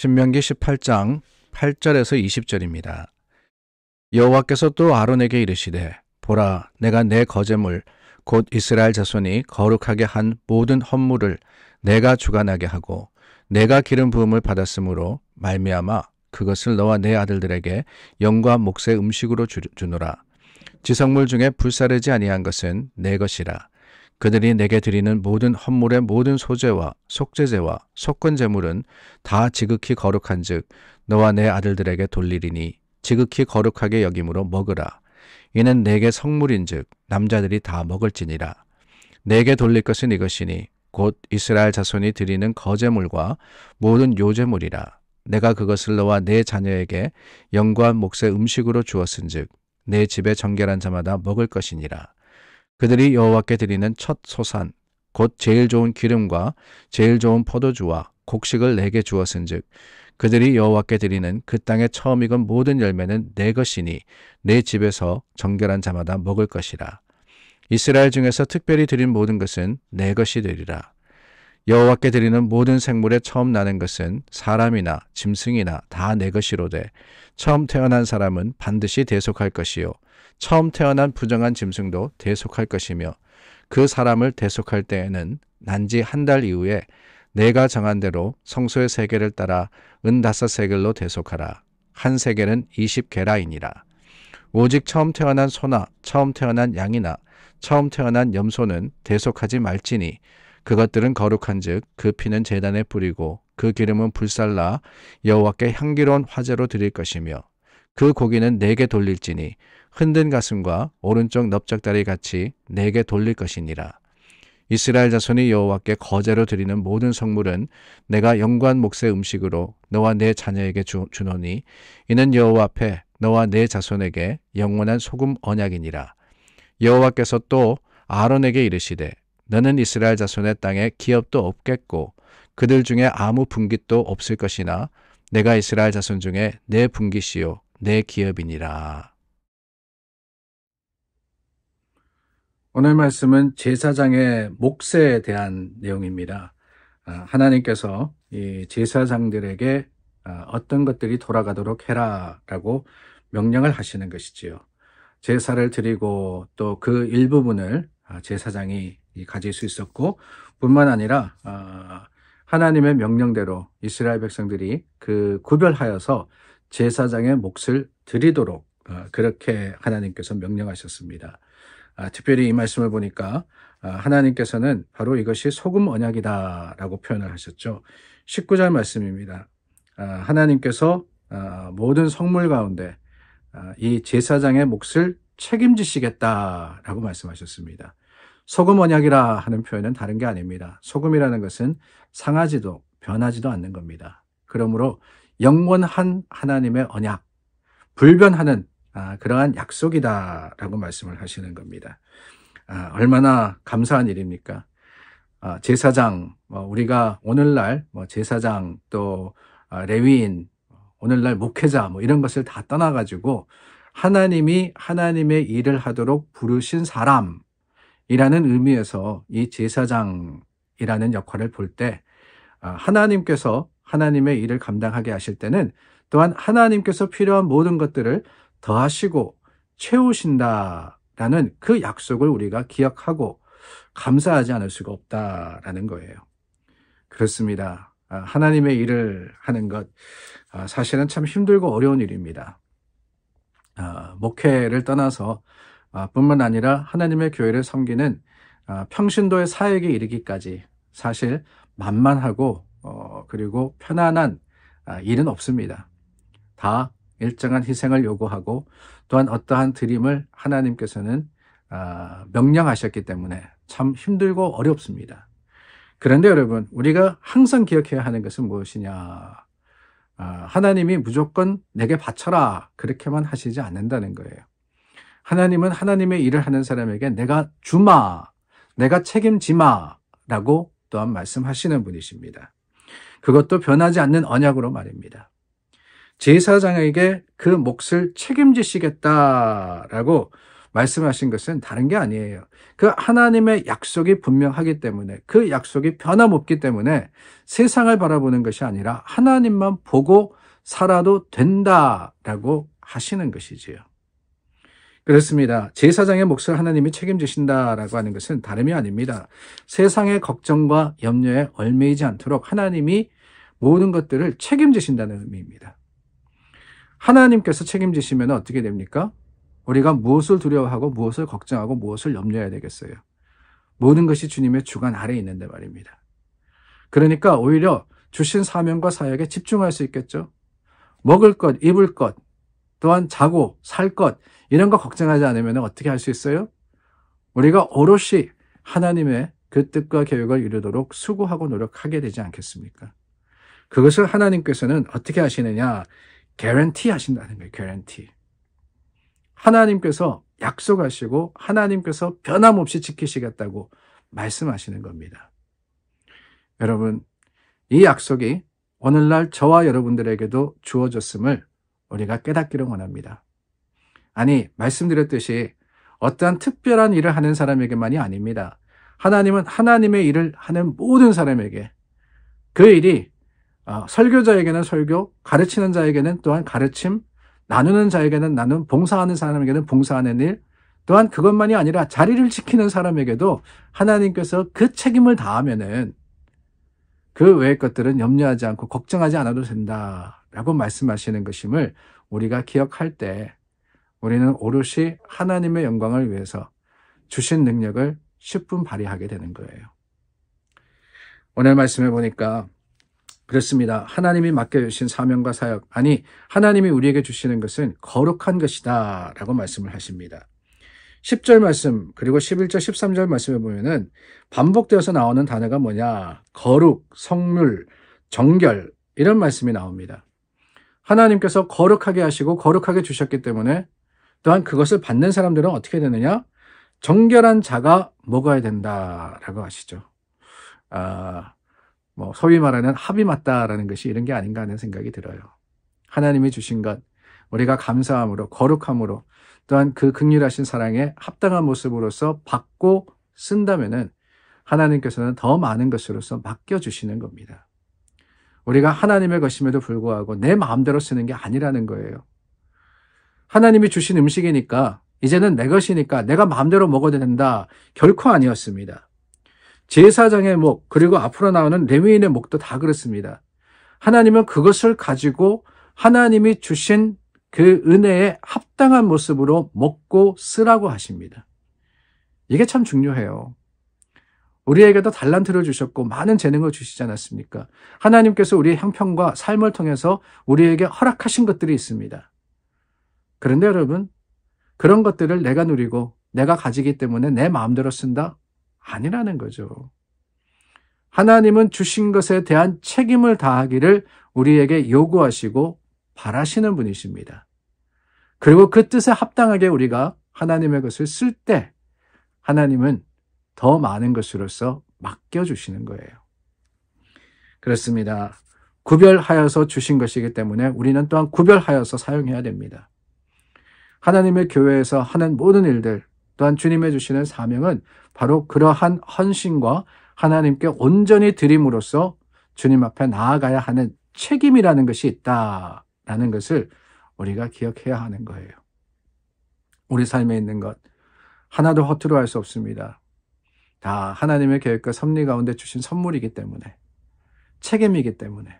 신명기 18장 8절에서 20절입니다. 여호와께서 또 아론에게 이르시되 보라 내가 내 거제물 곧 이스라엘 자손이 거룩하게 한 모든 헌물을 내가 주관하게 하고 내가 기름 부음을 받았으므로 말미암아 그것을 너와 내 아들들에게 영과 목의 음식으로 주노라 지성물 중에 불사르지 아니한 것은 내 것이라 그들이 내게 드리는 모든 헌물의 모든 소재와 속죄제와 속건제물은 다 지극히 거룩한즉 너와 내 아들들에게 돌리리니 지극히 거룩하게 여김으로 먹으라 이는 내게 성물인즉 남자들이 다 먹을지니라 내게 돌릴 것은 이것이니 곧 이스라엘 자손이 드리는 거제물과 모든 요제물이라 내가 그것을 너와 내 자녀에게 영과 목의 음식으로 주었은즉 내 집에 정결한 자마다 먹을 것이니라 그들이 여호와께 드리는 첫 소산 곧 제일 좋은 기름과 제일 좋은 포도주와 곡식을 내게 주었은즉 그들이 여호와께 드리는 그 땅의 처음 익은 모든 열매는 내 것이니 내 집에서 정결한 자마다 먹을 것이라 이스라엘 중에서 특별히 드린 모든 것은 내 것이 되리라 여호와께 드리는 모든 생물의 처음 나는 것은 사람이나 짐승이나 다 내 것이로되 처음 태어난 사람은 반드시 대속할 것이요 처음 태어난 부정한 짐승도 대속할 것이며 그 사람을 대속할 때에는 난지 한 달 이후에 내가 정한 대로 성소의 세계를 따라 은 다섯 세겔로 대속하라. 한 세겔은 이십 게라이니라. 오직 처음 태어난 소나 처음 태어난 양이나 처음 태어난 염소는 대속하지 말지니 그것들은 거룩한즉 그 피는 제단에 뿌리고 그 기름은 불살라 여호와께 향기로운 화제로 드릴 것이며 그 고기는 내게 돌릴지니 흔든 가슴과 오른쪽 넓적다리 같이 내게 돌릴 것이니라. 이스라엘 자손이 여호와께 거제로 드리는 모든 성물은 내가 영관 목의 음식으로 너와 내 자녀에게 주, 주노니 이는 여호와 앞에 너와 내 자손에게 영원한 소금 언약이니라. 여호와께서 또 아론에게 이르시되 너는 이스라엘 자손의 땅에 기업도 없겠고 그들 중에 아무 분깃도 없을 것이나 내가 이스라엘 자손 중에 내 분깃이요 내 기업이니라. 오늘 말씀은 제사장의 몫에 대한 내용입니다. 아, 하나님께서 제사장들에게 아, 어떤 것들이 돌아가도록 해라라고 명령을 하시는 것이지요. 제사를 드리고 또 그 일부분을 아, 제사장이 가질 수 있었고 뿐만 아니라 하나님의 명령대로 이스라엘 백성들이 그 구별하여서 제사장의 몫을 드리도록 어, 그렇게 하나님께서 명령하셨습니다. 아, 특별히 이 말씀을 보니까 아, 하나님께서는 바로 이것이 소금 언약이다라고 표현을 하셨죠. 19절 말씀입니다. 아, 하나님께서 모든 성물 가운데 이 제사장의 몫을 책임지시겠다라고 말씀하셨습니다. 소금 언약이라 하는 표현은 다른 게 아닙니다. 소금이라는 것은 상하지도 변하지도 않는 겁니다. 그러므로 영원한 하나님의 언약, 불변하는 아, 그러한 약속이다라고 말씀을 하시는 겁니다. 아, 얼마나 감사한 일입니까? 아, 제사장, 뭐 우리가 오늘날 뭐 제사장 또 아, 레위인, 오늘날 목회자 뭐 이런 것을 다 떠나가지고 하나님이 하나님의 일을 하도록 부르신 사람이라는 의미에서 이 제사장이라는 역할을 볼때 아, 하나님께서 하나님의 일을 감당하게 하실 때는 또한 하나님께서 필요한 모든 것들을 더하시고 채우신다라는 그 약속을 우리가 기억하고 감사하지 않을 수가 없다라는 거예요. 그렇습니다. 아, 하나님의 일을 하는 것 아, 사실은 참 힘들고 어려운 일입니다. 아, 목회를 떠나서 뿐만 아니라 하나님의 교회를 섬기는 평신도의 사역에 이르기까지 사실 만만하고 어, 그리고 편안한 아, 일은 없습니다. 다 일정한 희생을 요구하고 또한 어떠한 드림을 하나님께서는 아, 명령하셨기 때문에 참 힘들고 어렵습니다. 그런데 여러분, 우리가 항상 기억해야 하는 것은 무엇이냐? 아, 하나님이 무조건 내게 바쳐라. 그렇게만 하시지 않는다는 거예요. 하나님은 하나님의 일을 하는 사람에게 내가 주마, 내가 책임지마 라고 또한 말씀하시는 분이십니다. 그것도 변하지 않는 언약으로 말입니다. 제사장에게 그 몫을 책임지시겠다라고 말씀하신 것은 다른 게 아니에요. 그 하나님의 약속이 분명하기 때문에 그 약속이 변함없기 때문에 세상을 바라보는 것이 아니라 하나님만 보고 살아도 된다라고 하시는 것이지요. 그렇습니다. 제사장의 몫을 하나님이 책임지신다라고 하는 것은 다름이 아닙니다. 세상의 걱정과 염려에 얼매이지 않도록 하나님이 모든 것들을 책임지신다는 의미입니다. 하나님께서 책임지시면 어떻게 됩니까? 우리가 무엇을 두려워하고 무엇을 걱정하고 무엇을 염려해야 되겠어요. 모든 것이 주님의 주관 아래 에 있는데 말입니다. 그러니까 오히려 주신 사명과 사역에 집중할 수 있겠죠. 먹을 것, 입을 것, 또한 자고 살 것 이런 거 걱정하지 않으면 어떻게 할 수 있어요? 우리가 오롯이 하나님의 그 뜻과 계획을 이루도록 수고하고 노력하게 되지 않겠습니까? 그것을 하나님께서는 어떻게 하시느냐? 개런티 하신다는 거예요. 개런티. 하나님께서 약속하시고 하나님께서 변함없이 지키시겠다고 말씀하시는 겁니다. 여러분, 이 약속이 오늘날 저와 여러분들에게도 주어졌음을 우리가 깨닫기를 원합니다. 아니, 말씀드렸듯이 어떠한 특별한 일을 하는 사람에게만이 아닙니다. 하나님은 하나님의 일을 하는 모든 사람에게 그 일이 어, 설교자에게는 설교, 가르치는 자에게는 또한 가르침, 나누는 자에게는 나눔, 봉사하는 사람에게는 봉사하는 일, 또한 그것만이 아니라 자리를 지키는 사람에게도 하나님께서 그 책임을 다하면은 그 외의 것들은 염려하지 않고 걱정하지 않아도 된다. 라고 말씀하시는 것임을 우리가 기억할 때 우리는 오롯이 하나님의 영광을 위해서 주신 능력을 10분 발휘하게 되는 거예요. 오늘 말씀해 보니까 그렇습니다. 하나님이 맡겨주신 사명과 사역, 아니, 하나님이 우리에게 주시는 것은 거룩한 것이다. 라고 말씀을 하십니다. 10절 말씀, 그리고 11절, 13절 말씀에 보면은 반복되어서 나오는 단어가 뭐냐. 거룩, 성물, 정결, 이런 말씀이 나옵니다. 하나님께서 거룩하게 하시고 거룩하게 주셨기 때문에 또한 그것을 받는 사람들은 어떻게 되느냐? 정결한 자가 먹어야 된다라고 하시죠. 아, 뭐, 소위 말하는 합이 맞다라는 것이 이런 게 아닌가 하는 생각이 들어요. 하나님이 주신 것, 우리가 감사함으로, 거룩함으로, 또한 그 극률하신 사랑에 합당한 모습으로서 받고 쓴다면은 하나님께서는 더 많은 것으로서 맡겨주시는 겁니다. 우리가 하나님의 것임에도 불구하고 내 마음대로 쓰는 게 아니라는 거예요. 하나님이 주신 음식이니까 이제는 내 것이니까 내가 마음대로 먹어도 된다. 결코 아니었습니다. 제사장의 목 그리고 앞으로 나오는 레위인의 목도 다 그렇습니다. 하나님은 그것을 가지고 하나님이 주신 그 은혜에 합당한 모습으로 먹고 쓰라고 하십니다. 이게 참 중요해요. 우리에게도 달란트를 주셨고 많은 재능을 주시지 않았습니까? 하나님께서 우리의 형편과 삶을 통해서 우리에게 허락하신 것들이 있습니다. 그런데 여러분, 그런 것들을 내가 누리고 내가 가지기 때문에 내 마음대로 쓴다? 아니라는 거죠. 하나님은 주신 것에 대한 책임을 다하기를 우리에게 요구하시고 바라시는 분이십니다. 그리고 그 뜻에 합당하게 우리가 하나님의 것을 쓸 때 하나님은 더 많은 것으로서 맡겨주시는 거예요. 그렇습니다. 구별하여서 주신 것이기 때문에 우리는 또한 구별하여서 사용해야 됩니다. 하나님의 교회에서 하는 모든 일들, 또한 주님의 주시는 사명은 바로 그러한 헌신과 하나님께 온전히 드림으로써 주님 앞에 나아가야 하는 책임이라는 것이 있다라는 것을 우리가 기억해야 하는 거예요. 우리 삶에 있는 것 하나도 허투루 할 수 없습니다. 다 하나님의 계획과 섭리 가운데 주신 선물이기 때문에 책임이기 때문에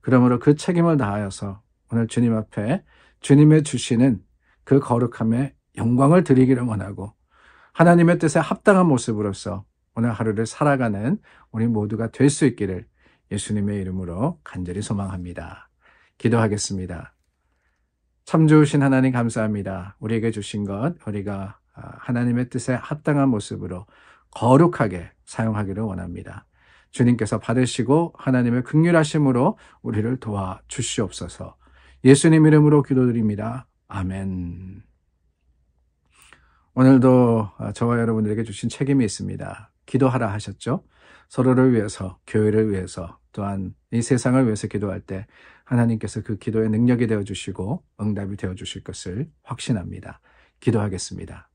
그러므로 그 책임을 다하여서 오늘 주님 앞에 주님의 주시는 그 거룩함에 영광을 드리기를 원하고 하나님의 뜻에 합당한 모습으로서 오늘 하루를 살아가는 우리 모두가 될 수 있기를 예수님의 이름으로 간절히 소망합니다. 기도하겠습니다. 참 좋으신 하나님 감사합니다. 우리에게 주신 것 우리가 아, 하나님의 뜻에 합당한 모습으로 거룩하게 사용하기를 원합니다. 주님께서 받으시고 하나님의 극률하심으로 우리를 도와 주시옵소서. 예수님 이름으로 기도드립니다. 아멘. 오늘도 아, 저와 여러분들에게 주신 책임이 있습니다. 기도하라 하셨죠? 서로를 위해서, 교회를 위해서, 또한 이 세상을 위해서 기도할 때 하나님께서 그 기도의 능력이 되어 주시고 응답이 되어 주실 것을 확신합니다. 기도하겠습니다.